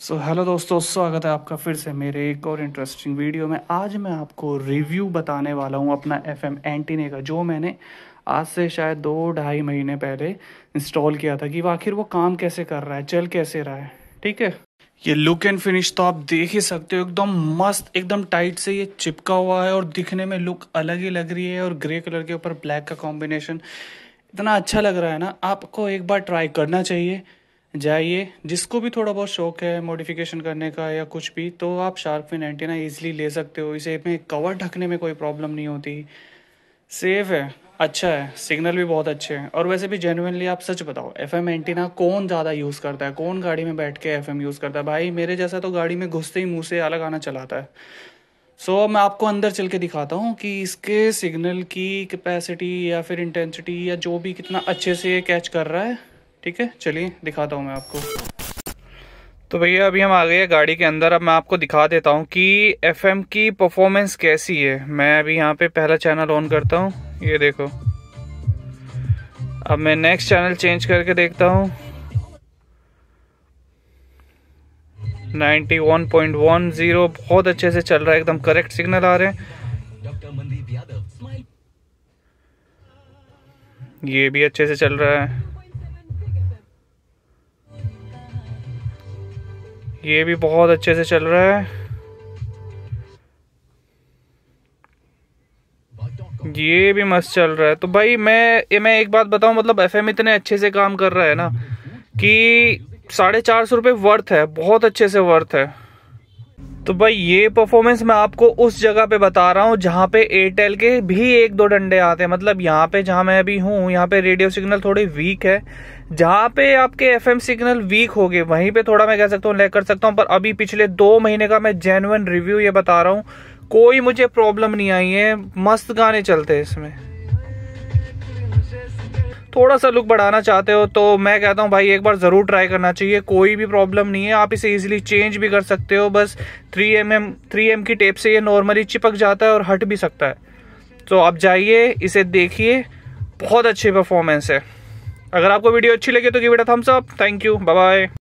सो so, hello दोस्तों स्वागत है आपका फिर से मेरे एक और इंटरेस्टिंग वीडियो में आज मैं आपको रिव्यू बताने वाला हूँ अपना एफ एम एंटीने का जो मैंने आज से शायद दो ढाई महीने पहले इंस्टॉल किया था कि आखिर वो काम कैसे कर रहा है चल कैसे रहा है ठीक है ये लुक एंड फिनिश तो आप देख ही सकते हो एकदम मस्त एकदम टाइट से ये चिपका हुआ है और दिखने में लुक अलग ही लग रही है और ग्रे कलर के ऊपर ब्लैक का कॉम्बिनेशन इतना अच्छा लग रहा है ना आपको एक बार ट्राई करना चाहिए जाइए जिसको भी थोड़ा बहुत शौक है मॉडिफिकेशन करने का या कुछ भी तो आप शार्क फिन एंटीना ईजिली ले सकते हो इसे में कवर ढकने में कोई प्रॉब्लम नहीं होती सेफ है अच्छा है सिग्नल भी बहुत अच्छे हैं और वैसे भी जेनुनली आप सच बताओ एफ एम एंटीना कौन ज़्यादा यूज़ करता है कौन गाड़ी में बैठ के एफ एम यूज़ करता है भाई मेरे जैसा तो गाड़ी में घुसते ही मुँह से अलग आना चलाता है सो so, मैं आपको अंदर चल के दिखाता हूँ कि इसके सिग्नल की कैपेसिटी या फिर इंटेंसिटी या जो भी कितना अच्छे से कैच कर रहा है ठीक है चलिए दिखाता हूँ मैं आपको तो भैया अभी हम आ गए हैं गाड़ी के अंदर अब मैं आपको दिखा देता हूँ कि एफएम की परफॉर्मेंस कैसी है मैं अभी यहाँ पे पहला चैनल ऑन करता हूँ ये देखो अब मैं नेक्स्ट चैनल चेंज करके देखता हूँ 91.10 बहुत अच्छे से चल रहा है एकदम करेक्ट सिग्नल आ रहे हैं ये भी अच्छे से चल रहा है ये भी बहुत अच्छे से चल रहा है ये भी मस्त चल रहा है तो भाई मैं मैं एक बात बताऊं मतलब एफएम इतने अच्छे से काम कर रहा है ना कि साढ़े चार सौ रुपये वर्थ है बहुत अच्छे से वर्थ है तो भाई ये परफॉर्मेंस मैं आपको उस जगह पे बता रहा हूँ जहाँ पे एयरटेल के भी एक दो डंडे आते हैं मतलब यहाँ पे जहाँ मैं अभी हूँ यहाँ पे रेडियो सिग्नल थोड़े वीक है जहाँ पे आपके एफएम सिग्नल वीक हो गए वहीं पे थोड़ा मैं कह सकता हूँ ले कर सकता हूँ पर अभी पिछले दो महीने का मैं जेनुअन रिव्यू ये बता रहा हूँ कोई मुझे प्रॉब्लम नहीं आई है मस्त गाने चलते हैं इसमें थोड़ा सा लुक बढ़ाना चाहते हो तो मैं कहता हूँ भाई एक बार ज़रूर ट्राई करना चाहिए कोई भी प्रॉब्लम नहीं है आप इसे ईजिली चेंज भी कर सकते हो बस three M M three M की टेप से ये नॉर्मली चिपक जाता है और हट भी सकता है तो आप जाइए इसे देखिए बहुत अच्छी परफॉर्मेंस है अगर आपको वीडियो अच्छी लगे तो कि बेटा thumbs up thank you bye